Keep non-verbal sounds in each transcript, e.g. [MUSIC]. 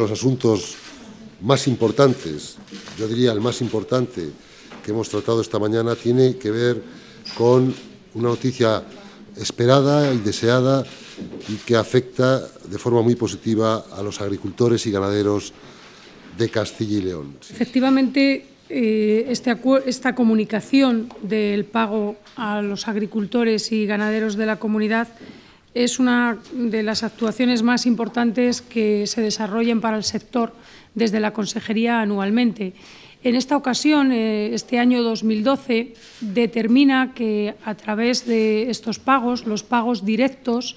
los asuntos más importantes, yo diría el más importante que hemos tratado esta mañana, tiene que ver con una noticia esperada y deseada y que afecta de forma muy positiva a los agricultores y ganaderos de Castilla y León. Efectivamente, eh, este esta comunicación del pago a los agricultores y ganaderos de la comunidad es una de las actuaciones más importantes que se desarrollan para el sector desde la Consejería anualmente. En esta ocasión, eh, este año 2012, determina que a través de estos pagos, los pagos directos,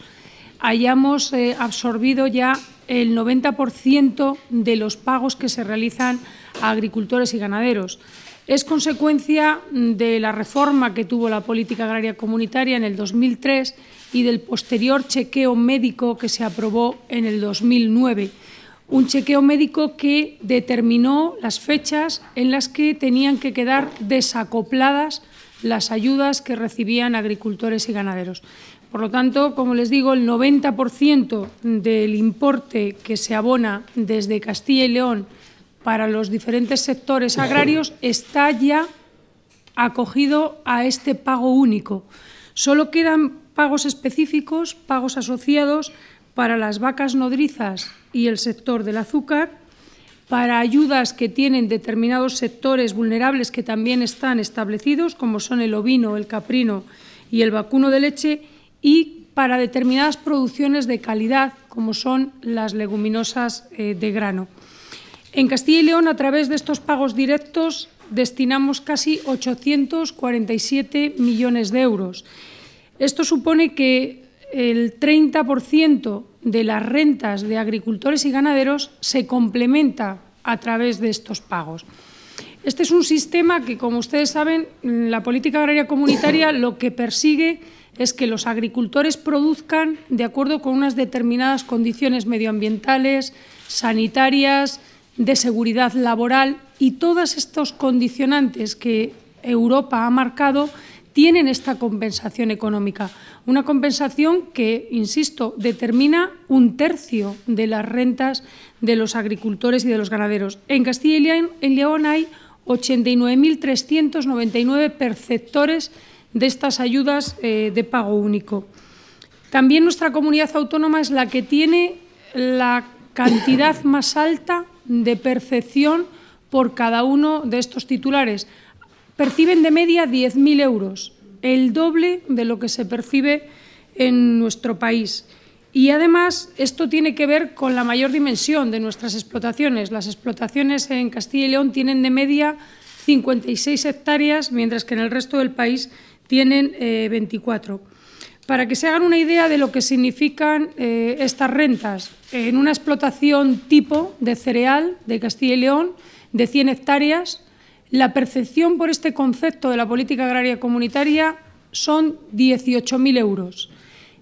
hayamos eh, absorbido ya el 90% de los pagos que se realizan a agricultores y ganaderos es consecuencia de la reforma que tuvo la política agraria comunitaria en el 2003 y del posterior chequeo médico que se aprobó en el 2009. Un chequeo médico que determinó las fechas en las que tenían que quedar desacopladas las ayudas que recibían agricultores y ganaderos. Por lo tanto, como les digo, el 90% del importe que se abona desde Castilla y León para los diferentes sectores agrarios está ya acogido a este pago único. Solo quedan pagos específicos, pagos asociados para las vacas nodrizas y el sector del azúcar, para ayudas que tienen determinados sectores vulnerables que también están establecidos, como son el ovino, el caprino y el vacuno de leche, y para determinadas producciones de calidad, como son las leguminosas eh, de grano. En Castilla y León, a través de estos pagos directos, destinamos casi 847 millones de euros. Esto supone que el 30% de las rentas de agricultores y ganaderos se complementa a través de estos pagos. Este es un sistema que, como ustedes saben, la política agraria comunitaria lo que persigue es que los agricultores produzcan de acuerdo con unas determinadas condiciones medioambientales, sanitarias, de seguridad laboral y todos estos condicionantes que Europa ha marcado tienen esta compensación económica. Una compensación que, insisto, determina un tercio de las rentas de los agricultores y de los ganaderos. En Castilla y León, hay 89.399 perceptores de estas ayudas eh, de pago único. También nuestra comunidad autónoma es la que tiene la cantidad más alta de percepción por cada uno de estos titulares. Perciben de media 10.000 euros, el doble de lo que se percibe en nuestro país. Y además esto tiene que ver con la mayor dimensión de nuestras explotaciones. Las explotaciones en Castilla y León tienen de media 56 hectáreas, mientras que en el resto del país tienen 24. Eh, para que se hagan una idea de lo que significan eh, estas rentas. En una explotación tipo de cereal de Castilla y León de 100 hectáreas, la percepción por este concepto de la política agraria comunitaria son 18.000 euros,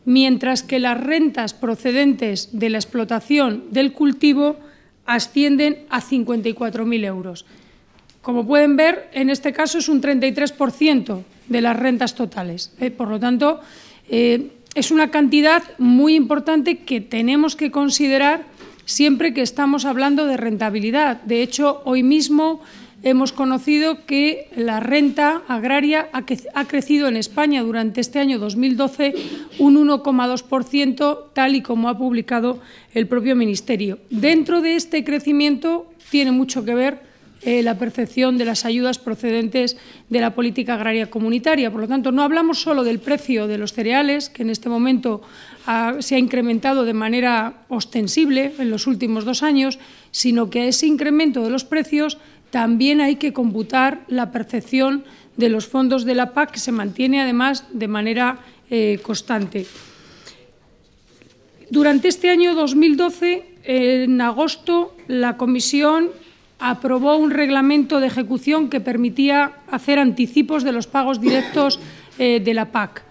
mientras que las rentas procedentes de la explotación del cultivo ascienden a 54.000 euros. Como pueden ver, en este caso es un 33% de las rentas totales. ¿eh? por lo tanto, eh, es una cantidad muy importante que tenemos que considerar siempre que estamos hablando de rentabilidad. De hecho, hoy mismo hemos conocido que la renta agraria ha crecido en España durante este año 2012 un 1,2%, tal y como ha publicado el propio Ministerio. Dentro de este crecimiento tiene mucho que ver eh, la percepción de las ayudas procedentes de la política agraria comunitaria. Por lo tanto, no hablamos solo del precio de los cereales, que en este momento ah, se ha incrementado de manera ostensible en los últimos dos años, sino que a ese incremento de los precios también hay que computar la percepción de los fondos de la PAC, que se mantiene además de manera eh, constante. Durante este año 2012, en agosto, la Comisión aprobó un reglamento de ejecución que permitía hacer anticipos de los pagos directos eh, de la PAC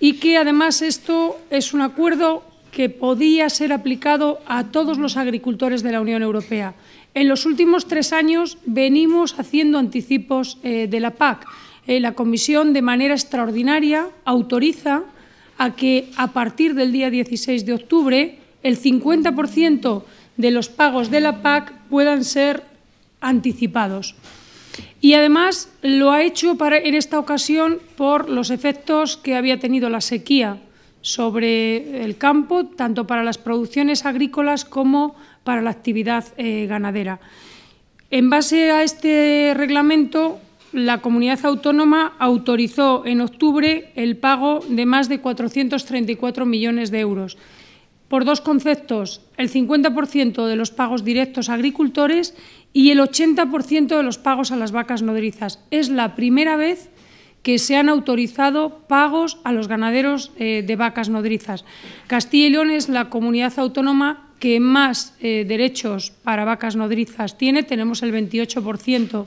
y que además esto es un acuerdo que podía ser aplicado a todos los agricultores de la Unión Europea. En los últimos tres años venimos haciendo anticipos eh, de la PAC. Eh, la Comisión, de manera extraordinaria, autoriza a que a partir del día 16 de octubre el 50% de los pagos de la PAC puedan ser anticipados. Y además lo ha hecho en esta ocasión por los efectos que había tenido la sequía sobre el campo, tanto para las producciones agrícolas como para la actividad eh, ganadera. En base a este reglamento, la comunidad autónoma autorizó en octubre el pago de más de 434 millones de euros por dos conceptos, el 50% de los pagos directos a agricultores y el 80% de los pagos a las vacas nodrizas. Es la primera vez que se han autorizado pagos a los ganaderos eh, de vacas nodrizas. Castilla y León es la comunidad autónoma que más eh, derechos para vacas nodrizas tiene, tenemos el 28%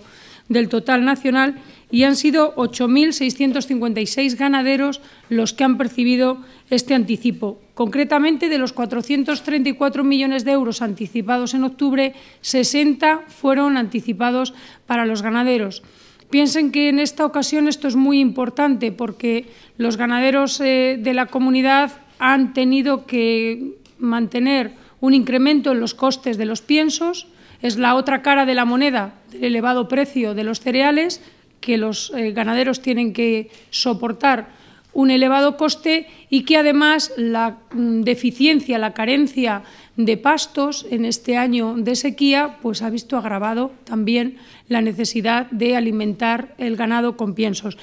del total nacional y han sido 8.656 ganaderos los que han percibido este anticipo. Concretamente, de los 434 millones de euros anticipados en octubre, 60 fueron anticipados para los ganaderos. Piensen que en esta ocasión esto es muy importante porque los ganaderos eh, de la comunidad han tenido que mantener un incremento en los costes de los piensos, es la otra cara de la moneda, el elevado precio de los cereales, que los eh, ganaderos tienen que soportar un elevado coste y que además la mm, deficiencia, la carencia de pastos en este año de sequía, pues ha visto agravado también la necesidad de alimentar el ganado con piensos.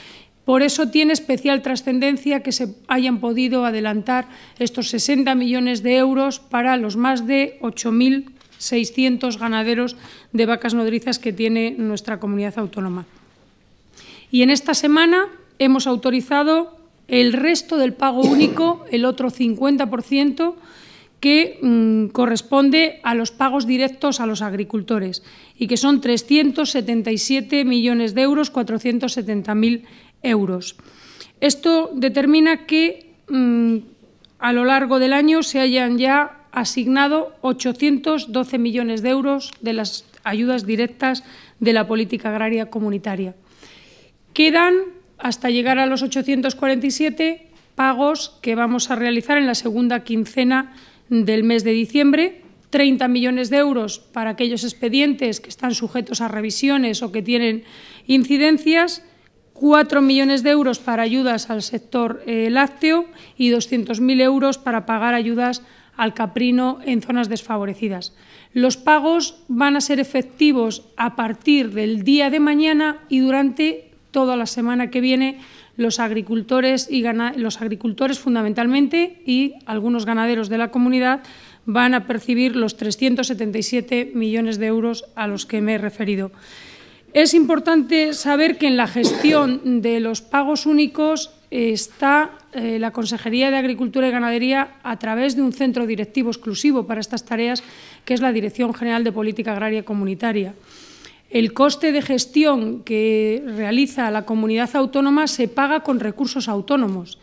Por eso tiene especial trascendencia que se hayan podido adelantar estos 60 millones de euros para los más de 8.600 ganaderos de vacas nodrizas que tiene nuestra comunidad autónoma. Y en esta semana hemos autorizado el resto del pago único, el otro 50%, que mm, corresponde a los pagos directos a los agricultores y que son 377 millones de euros, 470.000 euros. Esto determina que mm, a lo largo del año se hayan ya asignado 812 millones de euros de las ayudas directas de la política agraria comunitaria. Quedan, hasta llegar a los 847, pagos que vamos a realizar en la segunda quincena del mes de diciembre. 30 millones de euros para aquellos expedientes que están sujetos a revisiones o que tienen incidencias, 4 millones de euros para ayudas al sector eh, lácteo y 200.000 euros para pagar ayudas al caprino en zonas desfavorecidas. Los pagos van a ser efectivos a partir del día de mañana y durante toda la semana que viene los agricultores y los agricultores fundamentalmente y algunos ganaderos de la comunidad van a percibir los 377 millones de euros a los que me he referido. Es importante saber que en la gestión de los pagos únicos está eh, la Consejería de Agricultura y Ganadería a través de un centro directivo exclusivo para estas tareas, que es la Dirección General de Política Agraria Comunitaria. El coste de gestión que realiza la comunidad autónoma se paga con recursos autónomos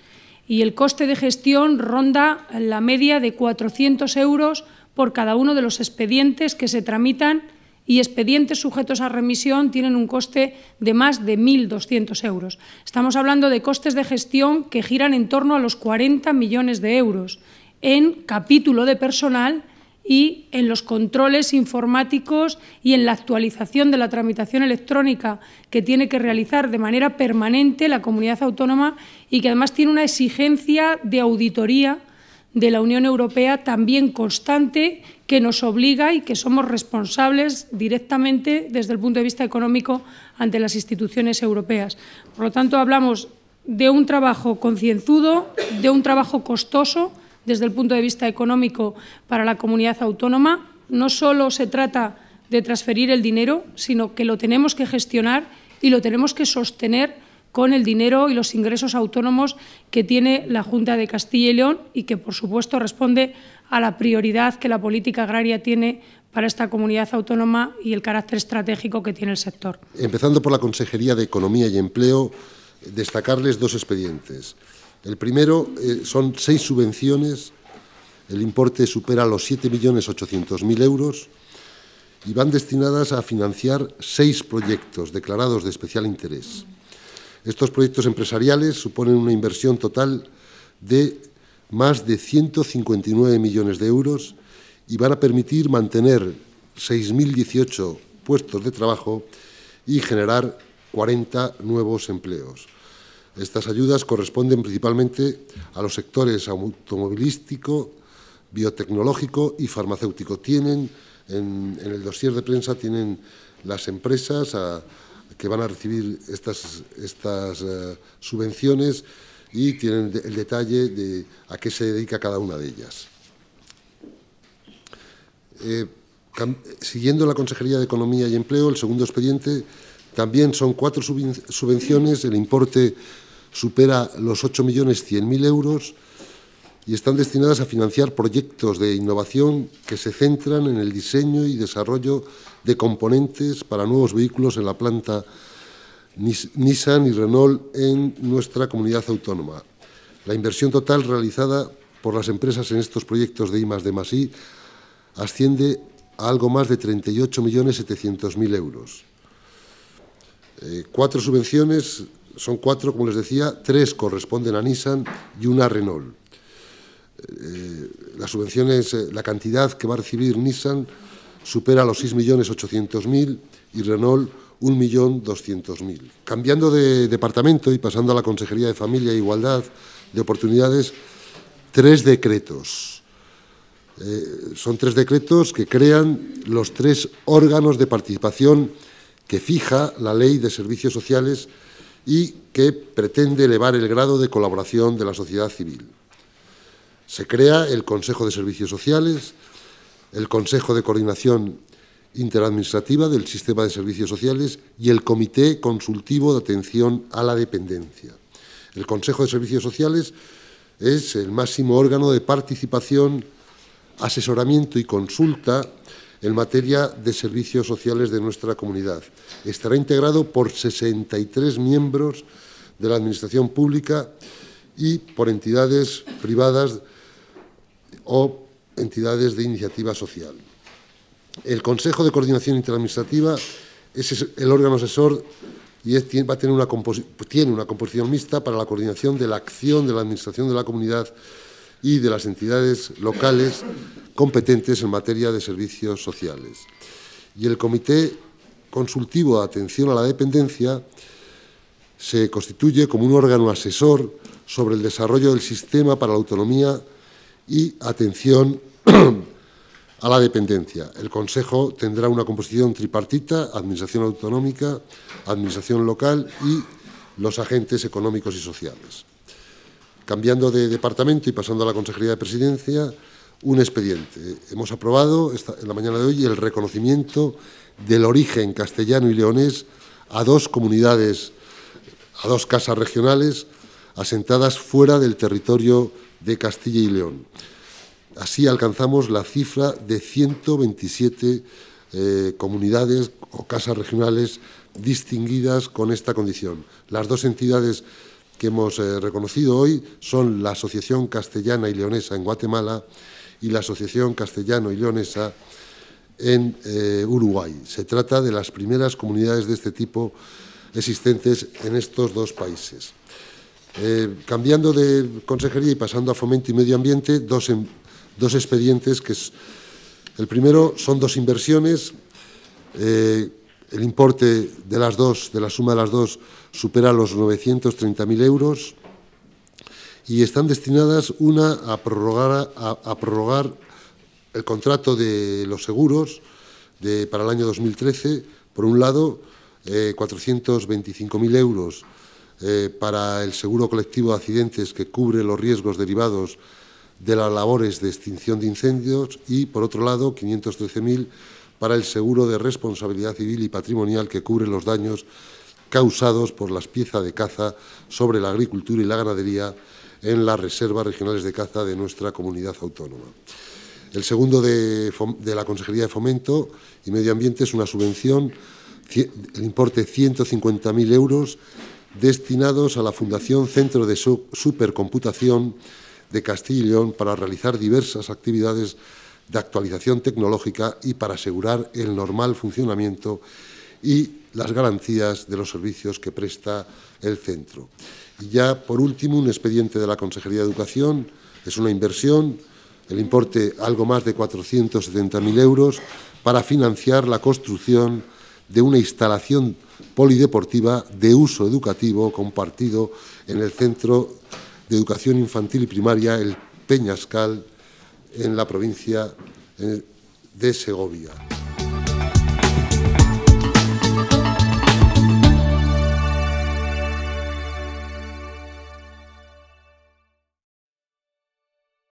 y el coste de gestión ronda la media de 400 euros por cada uno de los expedientes que se tramitan y expedientes sujetos a remisión tienen un coste de más de 1.200 euros. Estamos hablando de costes de gestión que giran en torno a los 40 millones de euros en capítulo de personal y en los controles informáticos y en la actualización de la tramitación electrónica que tiene que realizar de manera permanente la comunidad autónoma y que además tiene una exigencia de auditoría de la Unión Europea también constante que nos obliga y que somos responsables directamente desde el punto de vista económico ante las instituciones europeas. Por lo tanto, hablamos de un trabajo concienzudo, de un trabajo costoso, desde el punto de vista económico para la comunidad autónoma. No solo se trata de transferir el dinero, sino que lo tenemos que gestionar y lo tenemos que sostener con el dinero y los ingresos autónomos que tiene la Junta de Castilla y León y que, por supuesto, responde a la prioridad que la política agraria tiene para esta comunidad autónoma y el carácter estratégico que tiene el sector. Empezando por la Consejería de Economía y Empleo, destacarles dos expedientes. El primero eh, son seis subvenciones, el importe supera los 7.800.000 euros y van destinadas a financiar seis proyectos declarados de especial interés. Estos proyectos empresariales suponen una inversión total de más de 159 millones de euros y van a permitir mantener 6.018 puestos de trabajo y generar 40 nuevos empleos. Estas ayudas corresponden principalmente a los sectores automovilístico, biotecnológico y farmacéutico. Tienen, en, el dossier de prensa, tienen las empresas ah, que van a recibir estas, eh, subvenciones y tienen el detalle de a qué se dedica cada una de ellas. Eh, siguiendo la Consejería de Economía y Empleo, el segundo expediente también son cuatro subvenciones, el importe supera los 8.100.000 euros y están destinadas a financiar proyectos de innovación que se centran en el diseño y desarrollo de componentes para nuevos vehículos en la planta Nissan y Renault en nuestra comunidad autónoma. La inversión total realizada por las empresas en estos proyectos de I asciende a algo más de 38.700.000 euros. Eh, cuatro subvenciones son cuatro, como les decía, tres corresponden a Nissan y una a Renault. Eh, las subvenciones, eh, la cantidad que va a recibir Nissan supera los 6.800.000 y Renault 1.200.000. Cambiando de departamento y pasando a la Consejería de Familia e Igualdad de Oportunidades, tres decretos. Eh, son tres decretos que crean los tres órganos de participación que fija la Ley de Servicios Sociales y que pretende elevar el grado de colaboración de la sociedad civil. Se crea el Consejo de Servicios Sociales, el Consejo de Coordinación Interadministrativa del Sistema de Servicios Sociales y el Comité Consultivo de Atención a la Dependencia. El Consejo de Servicios Sociales es el máximo órgano de participación, asesoramiento y consulta en materia de servicios sociales de nuestra comunidad. Estará integrado por 63 miembros de la Administración Pública y por entidades privadas o entidades de iniciativa social. El Consejo de Coordinación Interadministrativa es el órgano asesor y va a tener tiene una composición mixta para la coordinación de la acción de la Administración de la Comunidad y de las entidades locales competentes en materia de servicios sociales. Y el Comité Consultivo de Atención a la Dependencia se constituye como un órgano asesor sobre el desarrollo del sistema para la autonomía y atención [CLEARS THROAT] a la dependencia. El Consejo tendrá una composición tripartita, Administración Autonómica, Administración Local y los agentes económicos y sociales cambiando de departamento y pasando a la Consejería de Presidencia, un expediente. Hemos aprobado en la mañana de hoy el reconocimiento del origen castellano y leonés a dos comunidades, a dos casas regionales asentadas fuera del territorio de Castilla y León. Así alcanzamos la cifra de 127 eh, comunidades o casas regionales distinguidas con esta condición. Las dos entidades que hemos eh, reconocido hoy son la Asociación Castellana y Leonesa en Guatemala y la Asociación Castellano y Leonesa en eh, Uruguay. Se trata de las primeras comunidades de este tipo existentes en estos dos países. Eh, cambiando de consejería y pasando a fomento y medio ambiente, dos, em, dos expedientes que es, el primero son dos inversiones el importe de las dos, de la suma de las dos, supera los 930.000 euros y están destinadas una a prorrogar, el contrato de los seguros para el año 2013, por un lado, 425.000 eh, euros eh, para el seguro colectivo de accidentes que cubre los riesgos derivados de las labores de extinción de incendios y, por otro lado, 513.000 euros para el seguro de responsabilidad civil y patrimonial que cubre los daños causados por las piezas de caza sobre la agricultura y la ganadería en las reservas regionales de caza de nuestra comunidad autónoma. El segundo de, la Consejería de Fomento y Medio Ambiente es una subvención, el importe 150.000 euros, destinados a la Fundación Centro de Supercomputación de Castilla y León para realizar diversas actividades de actualización tecnológica y para asegurar el normal funcionamiento y las garantías de los servicios que presta el centro. Y ya, por último, un expediente de la Consejería de Educación. Es una inversión, el importe algo más de 470.000 euros, para financiar la construcción de una instalación polideportiva de uso educativo compartido en el Centro de Educación Infantil y Primaria, el Peñascal, en la provincia de Segovia.